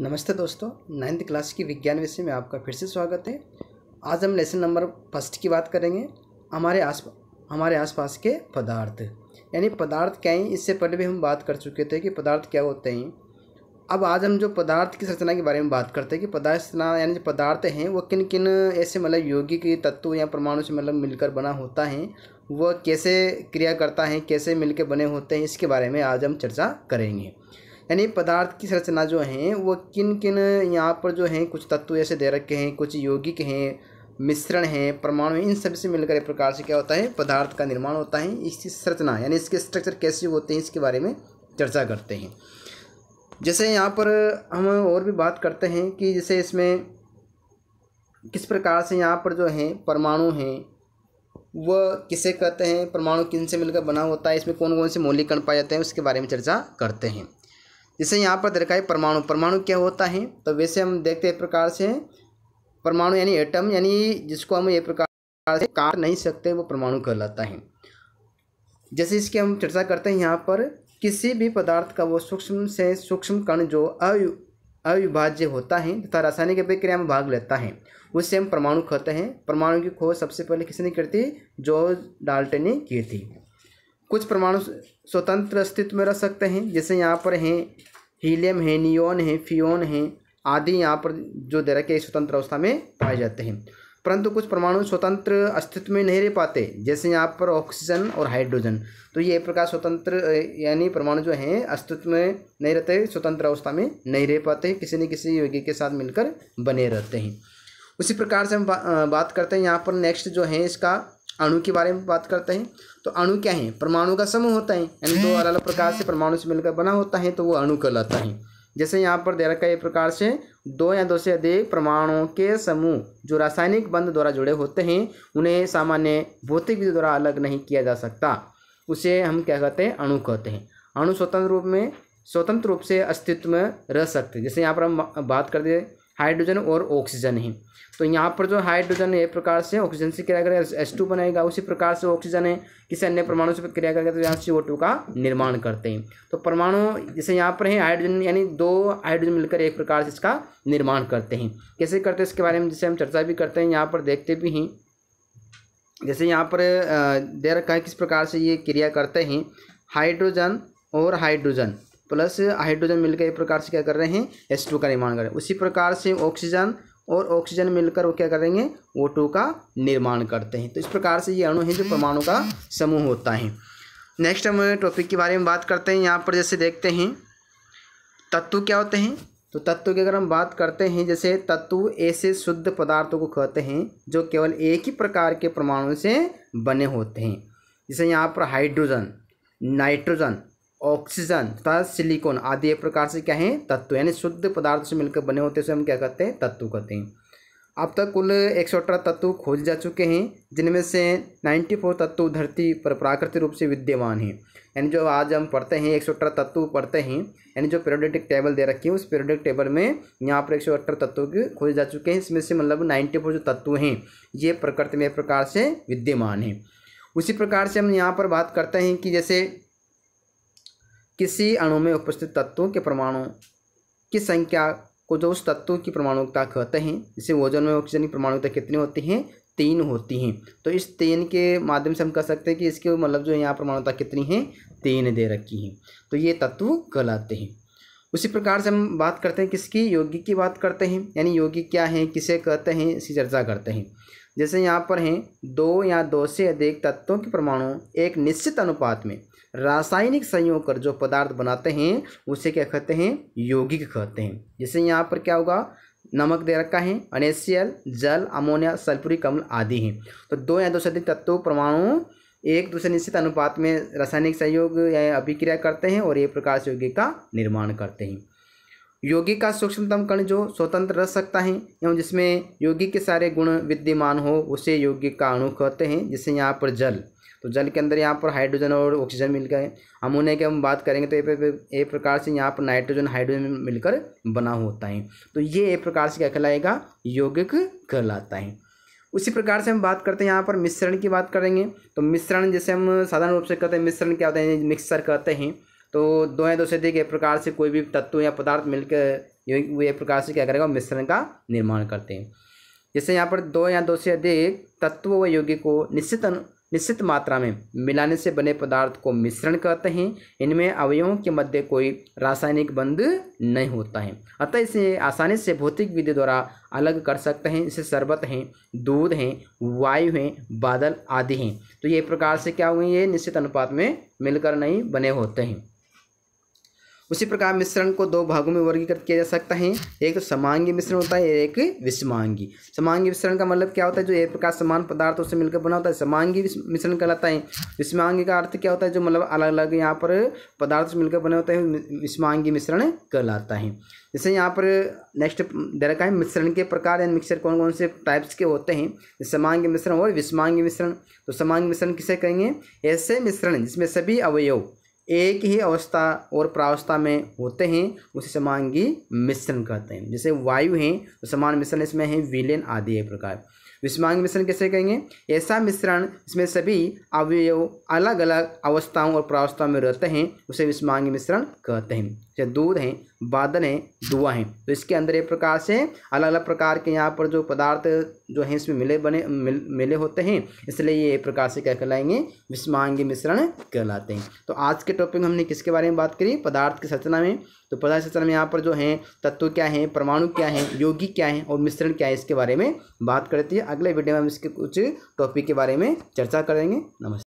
नमस्ते दोस्तों ninth class की विज्ञान विषय में आपका फिर से स्वागत है आज हम लेसन नंबर फर्स्ट की बात करेंगे हमारे आस हमारे आसपास के पदार्थ यानी पदार्थ क्या हैं इससे पहले भी हम बात कर चुके थे कि पदार्थ क्या होते हैं अब आज हम जो पदार्थ की संरचना के बारे में बात करते हैं कि पदार्थ यानी जो पदार्थ हैं वो किन किन ऐसे मतलब यौगिक तत्व या परमाणु से मतलब मिलकर बना होता है वह कैसे क्रिया करता है कैसे मिलकर बने होते हैं इसके बारे में आज हम चर्चा करेंगे यानी पदार्थ की संरचना जो है वो किन किन यहाँ पर जो हैं कुछ तत्व ऐसे दे रखे हैं कुछ यौगिक हैं मिश्रण हैं परमाणु इन सब से मिलकर एक प्रकार से क्या होता है पदार्थ का निर्माण होता है इसकी संरचना यानी इसके स्ट्रक्चर कैसे होते हैं इसके बारे में चर्चा करते हैं जैसे यहाँ पर हम और भी बात करते हैं कि जैसे इसमें किस प्रकार से यहाँ पर जो है परमाणु हैं वह किसे कहते हैं परमाणु किन से मिलकर बना होता है इसमें कौन कौन से मौलिक कण पाए जाते हैं उसके बारे में चर्चा करते हैं जैसे यहाँ पर दरकाई परमाणु परमाणु क्या होता है तो वैसे हम देखते हैं प्रकार से परमाणु यानी एटम यानी जिसको हम एक प्रकार से काट नहीं सकते वो परमाणु कहलाता है जैसे इसकी हम चर्चा करते हैं यहाँ पर किसी भी पदार्थ का वो सूक्ष्म से सूक्ष्म कण जो अवयु अविभाज्य होता है तथा रासायनिक अभिक्रिया में भाग लेता है उससे हम परमाणु कहते हैं परमाणु की खोज सबसे पहले किसने की थी जो डाल्टन ने की थी कुछ परमाणु स्वतंत्र अस्तित्व में रह सकते हैं जैसे यहाँ पर हैं हीलियम है नियोन है फियोन है आदि यहाँ पर जो दे रखे स्वतंत्र अवस्था में पाए जाते हैं परंतु कुछ परमाणु स्वतंत्र अस्तित्व में नहीं रह पाते जैसे यहाँ पर ऑक्सीजन और हाइड्रोजन तो ये प्रकार स्वतंत्र यानी परमाणु जो हैं अस्तित्व में नहीं रहते स्वतंत्र अवस्था में नहीं रह पाते किसी न किसी योगी के साथ मिलकर बने रहते हैं उसी प्रकार से हम बा, बात करते हैं यहाँ पर नेक्स्ट जो है इसका अणु के बारे में बात करते हैं तो अणु क्या है परमाणु का समूह होता है यानी दो अलग अलग प्रकार से परमाणु से मिलकर बना होता है तो वो अणु कहलाता है जैसे यहाँ पर दे रखा है प्रकार से दो या दो से अधिक परमाणुओं के समूह जो रासायनिक बंध द्वारा जुड़े होते हैं उन्हें सामान्य भौतिक विधि द्वारा अलग नहीं किया जा सकता उसे हम क्या कहते हैं अणु कहते हैं अणु स्वतंत्र रूप में स्वतंत्र रूप से अस्तित्व में रह सकते जैसे यहाँ पर हम बात कर दे हाइड्रोजन और ऑक्सीजन है तो यहाँ पर जो हाइड्रोजन है प्रकार से ऑक्सीजन से क्रिया करेगा एस टू बनाएगा उसी प्रकार से ऑक्सीजन है किसी अन्य परमाणु से क्रिया करेगा तो यहाँ सी ओ टू का निर्माण करते हैं तो परमाणु जैसे यहाँ पर है हाइड्रोजन यानी दो हाइड्रोजन मिलकर एक प्रकार से इसका निर्माण करते हैं कैसे करते हैं इसके बारे में जैसे हम चर्चा भी करते हैं यहाँ पर देखते भी हैं जैसे यहाँ पर दे रखा है किस प्रकार से ये क्रिया करते हैं हाइड्रोजन और हाइड्रोजन प्लस हाइड्रोजन मिलकर एक प्रकार से क्या कर रहे हैं एस टू का निर्माण कर रहे हैं उसी प्रकार से ऑक्सीजन और ऑक्सीजन मिलकर वो क्या करेंगे ओ टू का निर्माण करते हैं तो इस प्रकार से ये अणु है जो परमाणु का समूह होता है नेक्स्ट हम टॉपिक के बारे में बात करते हैं यहाँ पर जैसे देखते हैं तत्व क्या होते हैं तो तत्व की अगर हम बात करते हैं जैसे तत्व ऐसे शुद्ध पदार्थों को कहते हैं जो केवल एक ही प्रकार के परमाणु से बने होते हैं जैसे यहाँ पर हाइड्रोजन नाइट्रोजन ऑक्सीजन तथा सिलिकॉन आदि एक प्रकार से क्या है तत्व यानी शुद्ध पदार्थ से मिलकर बने होते हैं हम क्या कहते हैं तत्व कहते हैं अब तक कुल एक सौ अठारह तत्व खोज जा चुके हैं जिनमें से नाइन्टी फोर तत्व धरती पर प्राकृतिक रूप से विद्यमान हैं यानी जो आज हम पढ़ते हैं एक सौ अठारह तत्व पढ़ते हैं यानी जो पेरोडिक टेबल दे रखी है उस पेरोडिक टेबल में यहाँ पर एक सौ अठारह तत्व के खोज जा चुके हैं इसमें से मतलब नाइन्टी फोर जो तत्व हैं ये प्रकृति में एक प्रकार से विद्यमान हैं उसी प्रकार से हम यहाँ पर बात करते हैं कि जैसे किसी अणु में उपस्थित तत्वों के परमाणु की संख्या को जो उस तत्व की परमाणुता कहते हैं जैसे ओजन में ऑक्सीजन की परमाणुता कितनी होती है तीन होती हैं तो इस तीन के माध्यम से हम कह सकते हैं कि इसके मतलब जो यहाँ परमाणुता कितनी है तीन दे रखी हैं तो ये तत्व कहलाते हैं उसी प्रकार से हम बात करते हैं किसकी योगी की बात करते हैं यानी योगी क्या है किसे कहते हैं इसकी चर्चा करते हैं जैसे यहाँ पर हैं दो या दो से अधिक तत्वों के परमाणु एक निश्चित अनुपात में रासायनिक संयोग कर जो पदार्थ बनाते हैं उसे क्या कहते हैं यौगिक कहते हैं जैसे यहाँ पर क्या होगा नमक दे रखा है अनेसियल जल अमोनिया सल्फ्यूरिक अम्ल आदि हैं तो दो या दो से अधिक तत्व परमाणु एक दूसरे निश्चित अनुपात में रासायनिक संयोग या अभिक्रिया करते हैं और ये प्रकार से यौगिक का निर्माण करते हैं योगी का सूक्ष्मतम कण जो स्वतंत्र रह सकता है एवं जिसमें योगी के सारे गुण विद्यमान हो उसे योगी का अणु कहते हैं जिसे यहाँ पर जल तो जल के अंदर यहाँ पर हाइड्रोजन और ऑक्सीजन मिल हम अमोनिया की हम बात करेंगे तो एक प्रकार से यहाँ पर नाइट्रोजन हाइड्रोजन मिलकर बना होता है तो ये एक प्रकार से क्या कहलाएगा यौगिक कहलाता है उसी प्रकार से हम बात करते हैं यहाँ पर मिश्रण की बात करेंगे तो मिश्रण जैसे हम साधारण रूप से कहते हैं मिश्रण क्या होते हैं मिक्सर कहते हैं तो दो या दो से अधिक एक प्रकार से कोई भी तत्व या पदार्थ मिलकर वो एक प्रकार से क्या करेगा मिश्रण का निर्माण करते हैं जैसे यहाँ पर दो या दो से अधिक तत्व व यौगिक को निश्चित निश्चित मात्रा में मिलाने से बने पदार्थ को मिश्रण कहते हैं इनमें अवयवों के मध्य कोई रासायनिक बंध नहीं होता है अतः इसे आसानी से भौतिक विधि द्वारा अलग कर सकते हैं इसे शरबत हैं दूध हैं वायु हैं बादल आदि हैं तो ये प्रकार से क्या हुए ये निश्चित अनुपात में मिलकर नहीं बने होते हैं उसी प्रकार मिश्रण को दो भागों में वर्गीकृत किया जा सकता है एक तो समांगी मिश्रण होता है एक विषमांगी समांगी मिश्रण का मतलब क्या होता है जो एक प्रकार समान पदार्थों से मिलकर बना होता है समांगी मिश्रण कहलाता है विषमांगी का अर्थ क्या होता है जो मतलब अलग अलग यहाँ पर पदार्थ से मिलकर बने होते हैं विषमांगी मिश्रण कहलाता है जैसे यहाँ पर नेक्स्ट दे रखा है मिश्रण के प्रकार यानी मिक्सर कौन कौन से टाइप्स के होते हैं समांग मिश्रण और विषमांगी मिश्रण तो समांग मिश्रण किसे कहेंगे ऐसे मिश्रण जिसमें सभी अवयव एक ही अवस्था और प्रावस्था में होते हैं उसे समांगी मिश्रण कहते हैं जैसे वायु हैं तो समान मिश्रण इसमें है विलेन आदि एक प्रकार विषमांग मिश्रण कैसे कहेंगे ऐसा मिश्रण इसमें सभी अवयव अलग अलग अवस्थाओं और प्रावस्थाओं में रहते हैं उसे विषमांग मिश्रण कहते हैं जैसे दूध हैं बादल हैं दुआ हैं तो इसके अंदर एक प्रकार से अलग अलग प्रकार के यहाँ पर जो पदार्थ जो हैं इसमें मिले बने मिल, मिले होते हैं इसलिए ये एक प्रकार से क्या कहलाएंगे विषमांग मिश्रण कहलाते हैं तो आज के टॉपिक में हमने किसके बारे में बात करी पदार्थ की संरचना में तो पदार्थ संरचना में यहाँ पर जो है तत्व क्या है परमाणु क्या है योगी क्या है और मिश्रण क्या है इसके बारे में बात करती है अगले वीडियो में हम इसके कुछ टॉपिक के बारे में चर्चा करेंगे नमस्ते